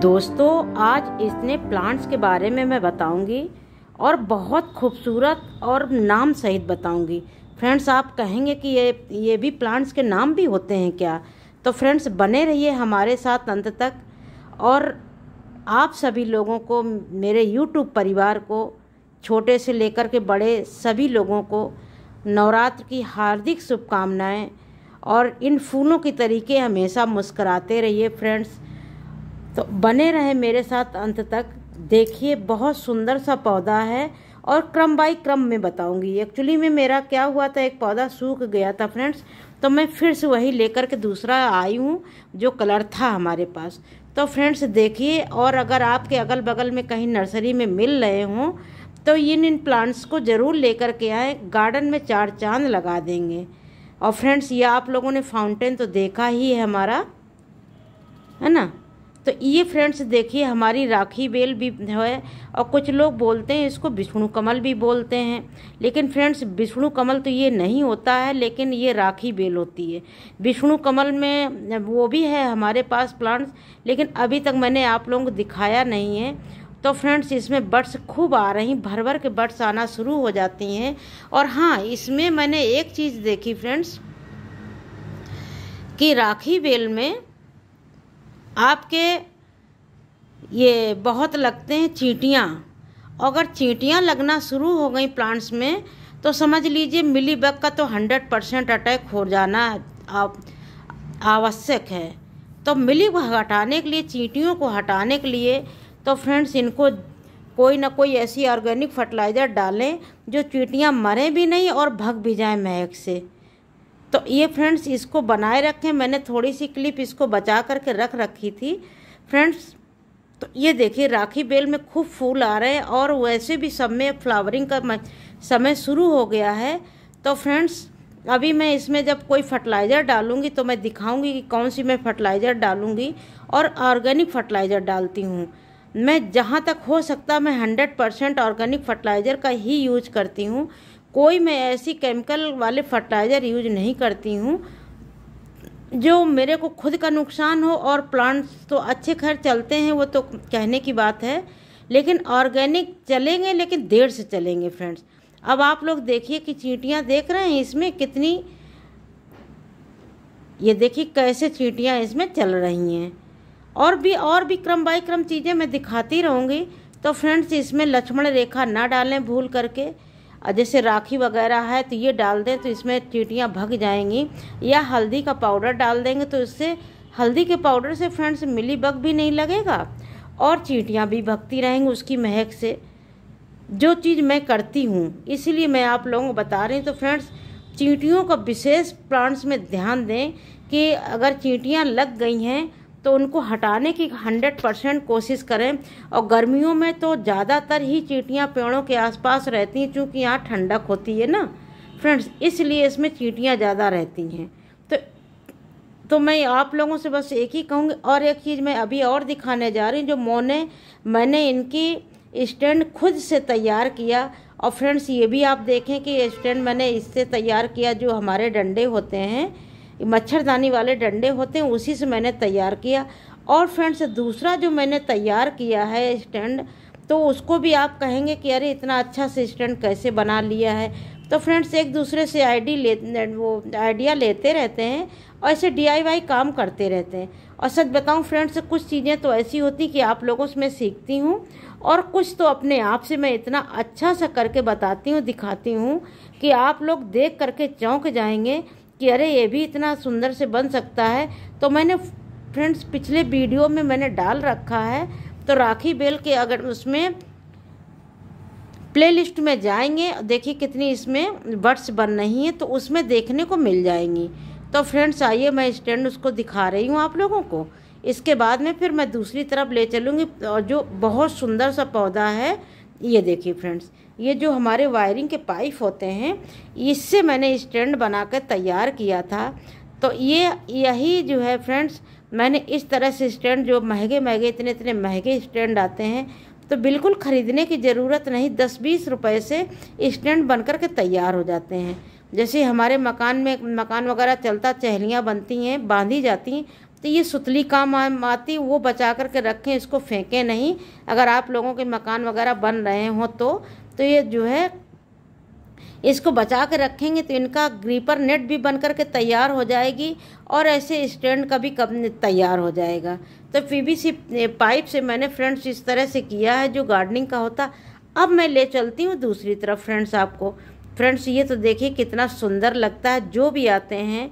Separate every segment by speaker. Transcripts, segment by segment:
Speaker 1: दोस्तों आज इसने प्लांट्स के बारे में मैं बताऊंगी और बहुत खूबसूरत और नाम सहित बताऊंगी फ्रेंड्स आप कहेंगे कि ये ये भी प्लांट्स के नाम भी होते हैं क्या तो फ्रेंड्स बने रहिए हमारे साथ अंत तक और आप सभी लोगों को मेरे यूट्यूब परिवार को छोटे से लेकर के बड़े सभी लोगों को नवरात्र की हार्दिक शुभकामनाएं और इन फूलों की तरीके हमेशा मुस्कराते रहिए फ्रेंड्स तो बने रहे मेरे साथ अंत तक देखिए बहुत सुंदर सा पौधा है और क्रम बाई क्रम में बताऊंगी एक्चुअली में मेरा क्या हुआ था एक पौधा सूख गया था फ्रेंड्स तो मैं फिर से वही लेकर के दूसरा आई हूँ जो कलर था हमारे पास तो फ्रेंड्स देखिए और अगर आपके अगल बगल में कहीं नर्सरी में मिल रहे हों तो इन इन प्लांट्स को ज़रूर लेकर के आए गार्डन में चार चांद लगा देंगे और फ्रेंड्स ये आप लोगों ने फाउंटेन तो देखा ही है हमारा है ना तो ये फ्रेंड्स देखिए हमारी राखी बेल भी है और कुछ लोग बोलते हैं इसको विष्णु कमल भी बोलते हैं लेकिन फ्रेंड्स विष्णु कमल तो ये नहीं होता है लेकिन ये राखी बेल होती है विष्णु कमल में वो भी है हमारे पास प्लांट्स लेकिन अभी तक मैंने आप लोगों को दिखाया नहीं है तो फ्रेंड्स इसमें बर्ड्स खूब आ रही भर भर के बर्ड्स आना शुरू हो जाती हैं और हाँ इसमें मैंने एक चीज़ देखी फ्रेंड्स कि राखी बेल में आपके ये बहुत लगते हैं चींटियाँ अगर चींटियाँ लगना शुरू हो गई प्लांट्स में तो समझ लीजिए मिली बग का तो हंड्रेड परसेंट अटैक हो जाना आप आवश्यक है तो मिली बग हटाने के लिए चींटियों को हटाने के लिए तो फ्रेंड्स इनको कोई ना कोई ऐसी ऑर्गेनिक फर्टिलाइज़र डालें जो चींटियाँ मरें भी नहीं और भग भी जाएँ महक से तो ये फ्रेंड्स इसको बनाए रखें मैंने थोड़ी सी क्लिप इसको बचा करके रख रखी थी फ्रेंड्स तो ये देखिए राखी बेल में खूब फूल आ रहे हैं और वैसे भी सब में फ्लावरिंग का समय शुरू हो गया है तो फ्रेंड्स अभी मैं इसमें जब कोई फर्टिलाइज़र डालूंगी तो मैं दिखाऊंगी कि कौन सी मैं फर्टिलाइज़र डालूंगी और ऑर्गेनिक फर्टिलाइज़र डालती हूँ मैं जहाँ तक हो सकता मैं हंड्रेड परसेंट ऑर्गेनिक फर्टिलाइज़र का ही यूज करती हूँ कोई मैं ऐसी केमिकल वाले फर्टिलाइज़र यूज नहीं करती हूँ जो मेरे को खुद का नुकसान हो और प्लांट्स तो अच्छे खैर चलते हैं वो तो कहने की बात है लेकिन ऑर्गेनिक चलेंगे लेकिन देर से चलेंगे फ्रेंड्स अब आप लोग देखिए कि चींटियाँ देख रहे हैं इसमें कितनी ये देखिए कैसे चींटियाँ इसमें चल रही हैं और भी और भी क्रम बाई क्रम चीज़ें मैं दिखाती रहूँगी तो फ्रेंड्स इसमें लक्ष्मण रेखा ना डालें भूल करके जैसे राखी वगैरह है तो ये डाल दें तो इसमें चीटियाँ भग जाएंगी या हल्दी का पाउडर डाल देंगे तो इससे हल्दी के पाउडर से फ्रेंड्स मिली बग भी नहीं लगेगा और चीटियाँ भी भगती रहेंगी उसकी महक से जो चीज़ मैं करती हूँ इसीलिए मैं आप लोगों को बता रही हूँ तो फ्रेंड्स चींटियों का विशेष प्लांट्स में ध्यान दें कि अगर चींटियाँ लग गई हैं तो उनको हटाने की 100 परसेंट कोशिश करें और गर्मियों में तो ज़्यादातर ही चीटियाँ पेड़ों के आसपास रहती हैं क्योंकि यहाँ ठंडक होती है ना फ्रेंड्स इसलिए इसमें चीटियाँ ज़्यादा रहती हैं तो तो मैं आप लोगों से बस एक ही कहूँगी और एक चीज़ मैं अभी और दिखाने जा रही हूँ जो मोने मैंने इनकी स्टैंड खुद से तैयार किया और फ्रेंड्स ये भी आप देखें कि स्टैंड मैंने इससे तैयार किया जो हमारे डंडे होते हैं मच्छरदानी वाले डंडे होते हैं उसी से मैंने तैयार किया और फ्रेंड्स दूसरा जो मैंने तैयार किया है स्टैंड तो उसको भी आप कहेंगे कि अरे इतना अच्छा से स्टैंड कैसे बना लिया है तो फ्रेंड्स एक दूसरे से आईडी ले वो आइडिया लेते रहते हैं और ऐसे डीआईवाई काम करते रहते हैं और सच बताऊं फ्रेंड्स कुछ चीज़ें तो ऐसी होती कि आप लोगों से मैं सीखती हूँ और कुछ तो अपने आप से मैं इतना अच्छा सा करके बताती हूँ दिखाती हूँ कि आप लोग देख करके चौंक जाएंगे कि अरे ये भी इतना सुंदर से बन सकता है तो मैंने फ्रेंड्स पिछले वीडियो में मैंने डाल रखा है तो राखी बेल के अगर उसमें प्लेलिस्ट में जाएंगे देखिए कितनी इसमें बर्ड्स बन रही हैं तो उसमें देखने को मिल जाएंगी तो फ्रेंड्स आइए मैं स्टैंड उसको दिखा रही हूँ आप लोगों को इसके बाद में फिर मैं दूसरी तरफ ले चलूँगी और जो बहुत सुंदर सा पौधा है ये देखिए फ्रेंड्स ये जो हमारे वायरिंग के पाइप होते हैं इससे मैंने स्टैंड बनाकर तैयार किया था तो ये यही जो है फ्रेंड्स मैंने इस तरह से स्टैंड जो महंगे महंगे इतने इतने महंगे स्टैंड आते हैं तो बिल्कुल ख़रीदने की ज़रूरत नहीं दस बीस रुपए से स्टैंड बन कर के तैयार हो जाते हैं जैसे हमारे मकान में मकान वगैरह चलता चहलियाँ बनती हैं बांधी जाती हैं तो ये सुतली काम आती वो बचा करके रखें इसको फेंकें नहीं अगर आप लोगों के मकान वगैरह बन रहे हों तो तो ये जो है इसको बचा के रखेंगे तो इनका ग्रीपर नेट भी बन करके तैयार हो जाएगी और ऐसे स्टैंड का भी कब तैयार हो जाएगा तो पीवीसी पाइप से मैंने फ्रेंड्स इस तरह से किया है जो गार्डनिंग का होता अब मैं ले चलती हूँ दूसरी तरफ फ्रेंड्स आपको फ्रेंड्स ये तो देखिए कितना सुंदर लगता है जो भी आते हैं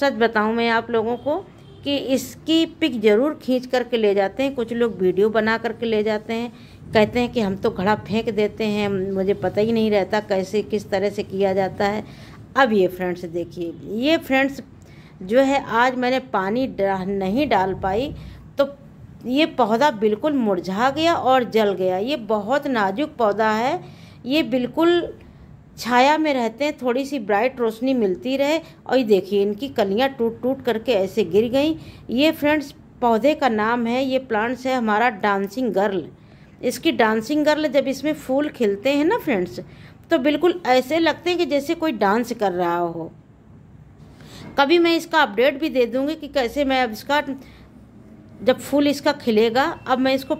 Speaker 1: सच बताऊँ मैं आप लोगों को कि इसकी पिक ज़रूर खींच करके ले जाते हैं कुछ लोग वीडियो बना करके ले जाते हैं कहते हैं कि हम तो घड़ा फेंक देते हैं मुझे पता ही नहीं रहता कैसे किस तरह से किया जाता है अब ये फ्रेंड्स देखिए ये फ्रेंड्स जो है आज मैंने पानी डा, नहीं डाल पाई तो ये पौधा बिल्कुल मुरझा गया और जल गया ये बहुत नाजुक पौधा है ये बिल्कुल छाया में रहते हैं थोड़ी सी ब्राइट रोशनी मिलती रहे और ये देखिए इनकी कलियाँ टूट टूट करके ऐसे गिर गई ये फ्रेंड्स पौधे का नाम है ये प्लांट्स है हमारा डांसिंग गर्ल इसकी डांसिंग गर्ल जब इसमें फूल खिलते हैं ना फ्रेंड्स तो बिल्कुल ऐसे लगते हैं कि जैसे कोई डांस कर रहा हो कभी मैं इसका अपडेट भी दे दूँगी कि कैसे मैं अब इसका जब फूल इसका खिलेगा अब मैं इसको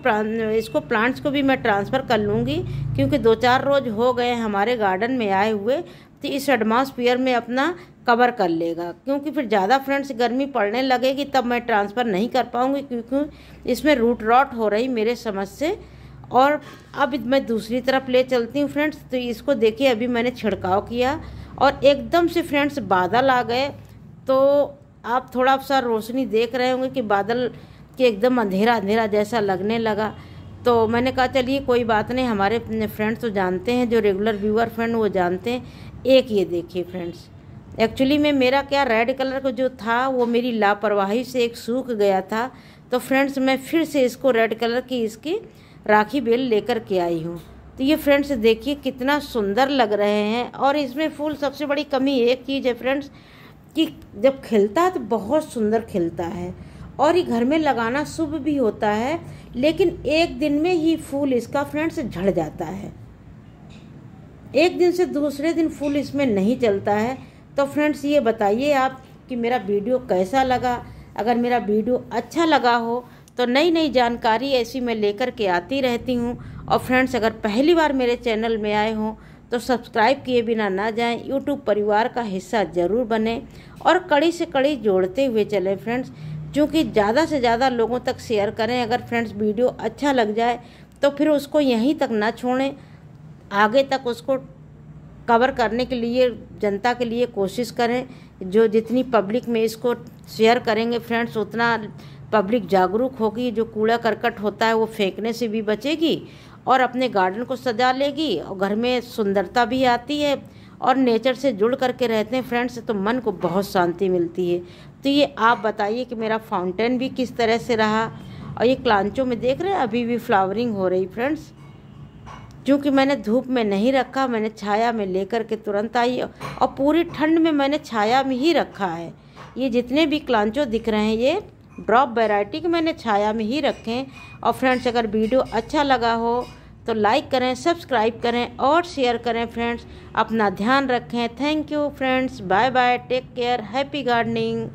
Speaker 1: इसको प्लांट्स को भी मैं ट्रांसफ़र कर लूँगी क्योंकि दो चार रोज़ हो गए हमारे गार्डन में आए हुए तो इस एडमॉसफियर में अपना कवर कर लेगा क्योंकि फिर ज़्यादा फ्रेंड्स गर्मी पड़ने लगेगी तब मैं ट्रांसफ़र नहीं कर पाऊँगी क्योंकि इसमें रूट रॉट हो रही मेरे समझ से और अब मैं दूसरी तरफ ले चलती हूँ फ्रेंड्स तो इसको देखिए अभी मैंने छिड़काव किया और एकदम से फ्रेंड्स बादल आ गए तो आप थोड़ा सा रोशनी देख रहे होंगे कि बादल कि एकदम अंधेरा अंधेरा जैसा लगने लगा तो मैंने कहा चलिए कोई बात नहीं हमारे फ्रेंड्स तो जानते हैं जो रेगुलर व्यूअर फ्रेंड वो जानते हैं एक ये देखिए फ्रेंड्स एक्चुअली में मेरा क्या रेड कलर का जो था वो मेरी लापरवाही से एक सूख गया था तो फ्रेंड्स मैं फिर से इसको रेड कलर की इसकी राखी बेल लेकर के आई हूँ तो ये फ्रेंड्स देखिए कितना सुंदर लग रहे हैं और इसमें फूल सबसे बड़ी कमी एक चीज़ है फ्रेंड्स कि जब खिलता है तो बहुत सुंदर खिलता है और ये घर में लगाना शुभ भी होता है लेकिन एक दिन में ही फूल इसका फ्रेंड्स झड़ जाता है एक दिन से दूसरे दिन फूल इसमें नहीं चलता है तो फ्रेंड्स ये बताइए आप कि मेरा वीडियो कैसा लगा अगर मेरा वीडियो अच्छा लगा हो तो नई नई जानकारी ऐसी मैं लेकर के आती रहती हूँ और फ्रेंड्स अगर पहली बार मेरे चैनल में आए हों तो सब्सक्राइब किए बिना ना जाएं यूट्यूब परिवार का हिस्सा ज़रूर बने और कड़ी से कड़ी जोड़ते हुए चलें फ्रेंड्स जो कि ज़्यादा से ज़्यादा लोगों तक शेयर करें अगर फ्रेंड्स वीडियो अच्छा लग जाए तो फिर उसको यहीं तक ना छोड़ें आगे तक उसको कवर करने के लिए जनता के लिए कोशिश करें जो जितनी पब्लिक में इसको शेयर करेंगे फ्रेंड्स उतना पब्लिक जागरूक होगी जो कूड़ा करकट होता है वो फेंकने से भी बचेगी और अपने गार्डन को सजा लेगी और घर में सुंदरता भी आती है और नेचर से जुड़ करके रहते हैं फ्रेंड्स तो मन को बहुत शांति मिलती है तो ये आप बताइए कि मेरा फाउंटेन भी किस तरह से रहा और ये क्लांचों में देख रहे हैं अभी भी फ्लावरिंग हो रही फ्रेंड्स क्योंकि मैंने धूप में नहीं रखा मैंने छाया में लेकर के तुरंत आई और पूरी ठंड में मैंने छाया में ही रखा है ये जितने भी क्लांचो दिख रहे हैं ये ड्रॉप वेराइटी के मैंने छाया में ही रखे हैं और फ्रेंड्स अगर वीडियो अच्छा लगा हो तो लाइक करें सब्सक्राइब करें और शेयर करें फ्रेंड्स अपना ध्यान रखें thank you friends bye bye take care happy gardening